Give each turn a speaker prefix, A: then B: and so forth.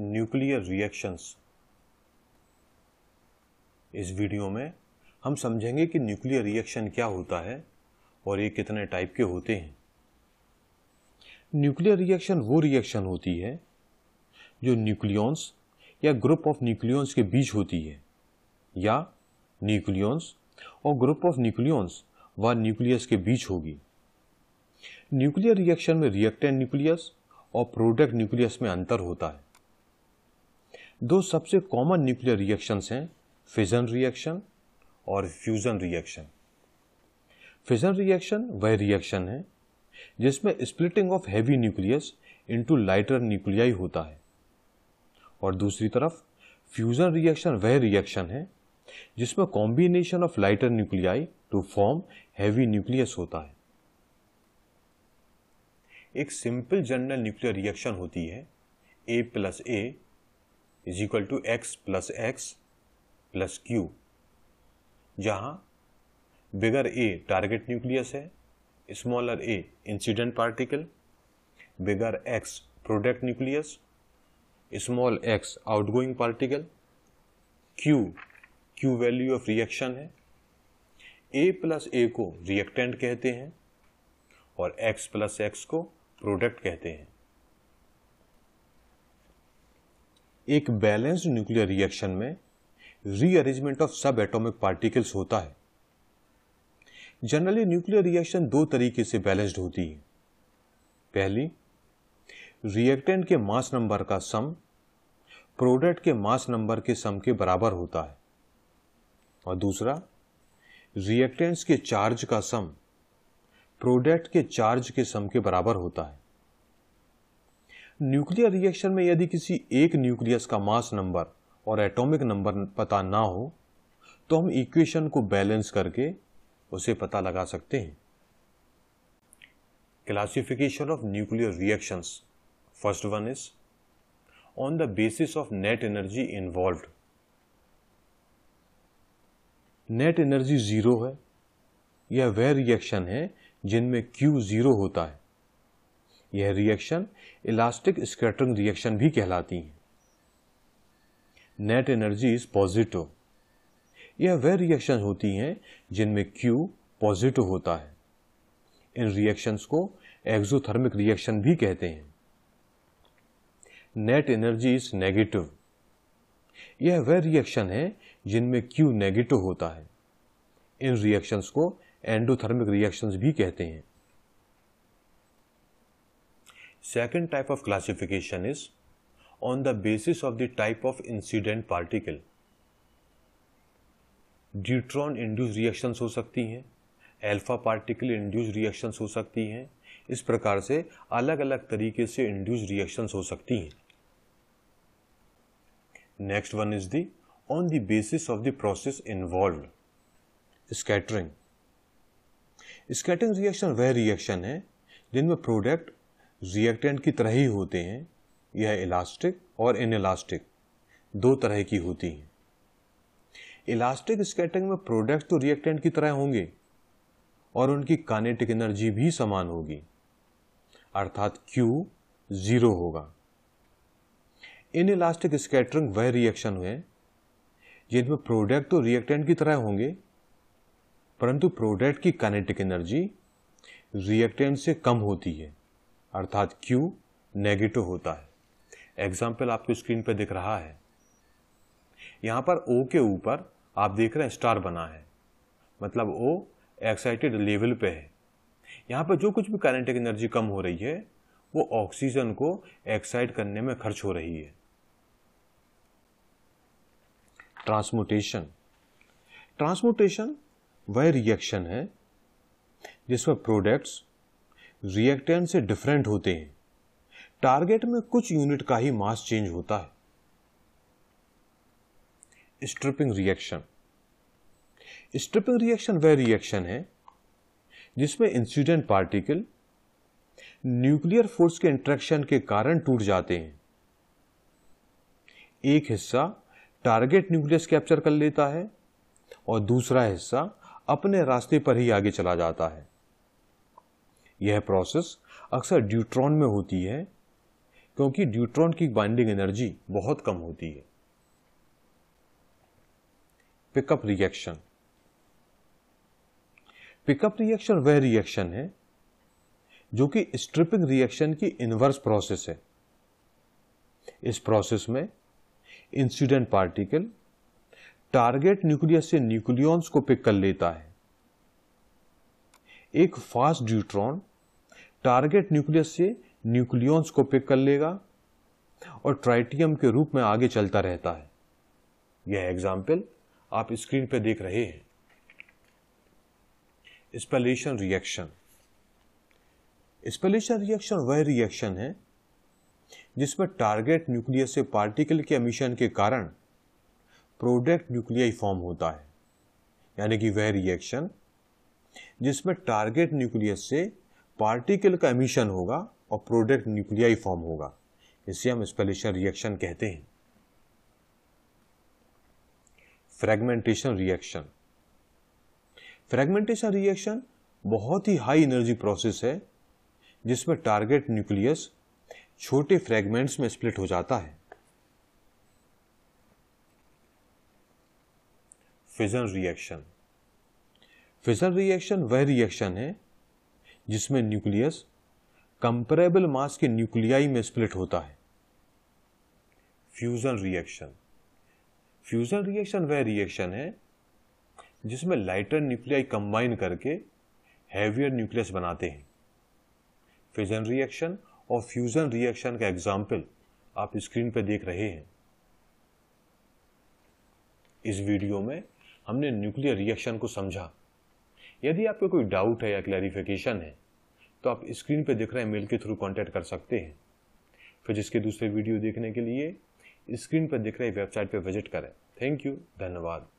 A: nuclear reactions इस video में हम समझेंगे कि न्यूक्लियर रिएक्शन क्या होता है और ये कितने टाइप के होते हैं न्यूक्लियर रिएक्शन वो रिएक्शन होती है जो न्यूक्लियॉन्स या ग्रुप ऑफ न्यूक्लियंस के बीच होती है या न्यूक्लियंस और ग्रुप ऑफ न्यूक्लियंस व न्यूक्लियस के बीच होगी न्यूक्लियर रिएक्शन में रिएक्टेंट न्यूक्लियस और प्रोडक्ट न्यूक्लियस में अंतर होता है दो सबसे कॉमन न्यूक्लियर रिएक्शंस हैं फिजन रिएक्शन और फ्यूज़न रिएक्शन फिजन रिएक्शन वह रिएक्शन है जिसमें splitting of heavy nucleus into lighter nuclei होता है और दूसरी तरफ फ्यूज़न रिएक्शन वह रिएक्शन है जिसमें combination of lighter nuclei to form heavy nucleus होता है एक सिंपल जनरल न्यूक्लियर रिएक्शन होती है A plus A is equal to X plus X plus Q जहाँ बिगर ए टारगेट न्यूक्लियस है smaller A incident particle bigger X product nucleus small X outgoing particle Q Q value of reaction है A plus A को reactant कहते हैं और X plus X को product कहते हैं एक बैलेंस्ड न्यूक्लियर रिएक्शन में rearrangement of subatomic particles होता है जनरली न्यूक्लियर रिएक्शन दो तरीके से बैलेंस्ड होती है पहली रिएक्टेंट के मास नंबर का सम प्रोडक्ट के मास नंबर के सम के बराबर होता है और दूसरा रिएक्टेंट्स के चार्ज का सम प्रोडक्ट के चार्ज के सम के बराबर होता है न्यूक्लियर रिएक्शन में यदि किसी एक न्यूक्लियस का मास नंबर और एटॉमिक नंबर पता ना हो तो हम इक्वेशन को बैलेंस करके उसे पता लगा सकते हैं classification of nuclear reactions first one is on the basis of net energy involve net energy zero है या वह रिएक्शन है जिनमें क्यू जीरो होता है यह रिएक्शन इलास्टिक स्कैटरिंग रिएक्शन भी कहलाती है नेट एनर्जी इज पॉजिटिव यह वह रिएक्शन होती हैं जिनमें Q पॉजिटिव होता है इन रिएक्शंस को एक्सोथर्मिक रिएक्शन भी कहते हैं नेट एनर्जी इज नेगेटिव यह वह रिएक्शन है जिनमें Q नेगेटिव होता है इन रिएक्शंस को एंडोथर्मिक रिएक्शंस भी कहते हैं Second type of classification is on the basis of the type of incident particle deuteron induced reactions हो सकती हैं एल्फा पार्टिकल इंड्यूस रिएक्शंस हो सकती हैं इस प्रकार से अलग अलग तरीके से इंड्यूस रिएक्शंस हो सकती हैं next one is the on the basis of the process involve scattering scattering reaction वह रिएक्शन है जिनमें प्रोडक्ट रिएक्टेंट की तरह ही होते हैं यह इलास्टिक और इनइलास्टिक दो तरह की होती हैं इलास्टिक स्केटिंग में प्रोडक्ट तो रिएक्टेंट की तरह होंगे और उनकी कानेटिक एनर्जी भी समान होगी अर्थात Q जीरो होगा इन इलास्टिक स्केटरिंग वह रिएक्शन हुए जिनमें प्रोडक्ट तो रिएक्टेंट की तरह होंगे परंतु प्रोडक्ट की कानेटिक एनर्जी रिएक्टेंट से कम होती है अर्थात Q नेगेटिव होता है एग्जाम्पल आपको स्क्रीन पर दिख रहा है यहाँ पर O के ऊपर आप देख रहे हैं स्टार बना है मतलब O एक्साइटेड लेवल पे है यहाँ पर जो कुछ भी काइनेटिक एनर्जी कम हो रही है वो ऑक्सीजन को एक्साइट करने में खर्च हो रही है ट्रांसमोटेशन ट्रांसमोटेशन वह रिएक्शन है जिसमें प्रोडक्ट्स रिएक्टेंट से डिफरेंट होते हैं टारगेट में कुछ यूनिट का ही मास चेंज होता है स्ट्रिपिंग रिएक्शन स्ट्रिपिंग रिएक्शन वह रिएक्शन है जिसमें इंसिडेंट पार्टिकल न्यूक्लियर फोर्स के इंट्रैक्शन के कारण टूट जाते हैं एक हिस्सा टारगेट न्यूक्लियस कैप्चर कर लेता है और दूसरा हिस्सा अपने रास्ते पर ही आगे चला जाता है यह प्रोसेस अक्सर ड्यूट्रॉन में होती है क्योंकि ड्यूट्रॉन की बाइंडिंग एनर्जी बहुत कम होती है पिकअप रिएक्शन पिकअप रिएक्शन वह रिएक्शन है जो कि स्ट्रिपिंग रिएक्शन की इनवर्स प्रोसेस है इस प्रोसेस में इंसिडेंट पार्टिकल टारगेट न्यूक्लियस से न्यूक्लियॉन्स को पिक कर लेता है एक फास्ट ड्यूट्रॉन टारगेट न्यूक्लियस से न्यूक्लियॉन्स को पिक कर लेगा और ट्राइटियम के रूप में आगे चलता रहता है यह एग्जाम्पल आप स्क्रीन पर देख रहे हैं स्पेलेशन रिएक्शन स्पेलेशन रिएक्शन वह रिएक्शन है जिसमें टारगेट न्यूक्लियस से पार्टिकल के एमिशन के कारण प्रोडक्ट न्यूक्लियाई फॉर्म होता है यानी कि वह रिएक्शन जिसमें टारगेट न्यूक्लियस से पार्टिकल का एमिशन होगा और प्रोडक्ट न्यूक्लियाई फॉर्म होगा इसे हम स्पेलिशन रिएक्शन कहते हैं फ्रेगमेंटेशन रिएक्शन फ्रेगमेंटेशन रिएक्शन बहुत ही हाई एनर्जी प्रोसेस है जिसमें टारगेट न्यूक्लियस छोटे फ्रेगमेंट्स में स्प्लिट हो जाता है फिजन रिएक्शन फिशन रिएक्शन वह रिएक्शन है जिसमें न्यूक्लियस कंपरेबल मास के न्यूक्लियाई में स्प्लिट होता है फ्यूजन रिएक्शन फ्यूजन रिएक्शन वह रिएक्शन है जिसमें लाइटर न्यूक्लियाई कंबाइन करके हैवियर न्यूक्लियस बनाते हैं फिजन रिएक्शन और फ्यूजन रिएक्शन का एग्जाम्पल आप स्क्रीन पर देख रहे हैं इस वीडियो में हमने न्यूक्लियर रिएक्शन को समझा यदि आपको कोई डाउट है या क्लैरिफिकेशन है तो आप स्क्रीन पर दिख रहे मेल के थ्रू कॉन्टैक्ट कर सकते हैं फिर जिसके दूसरे वीडियो देखने के लिए स्क्रीन पर दिख रहे वेबसाइट पर विजिट करें थैंक यू धन्यवाद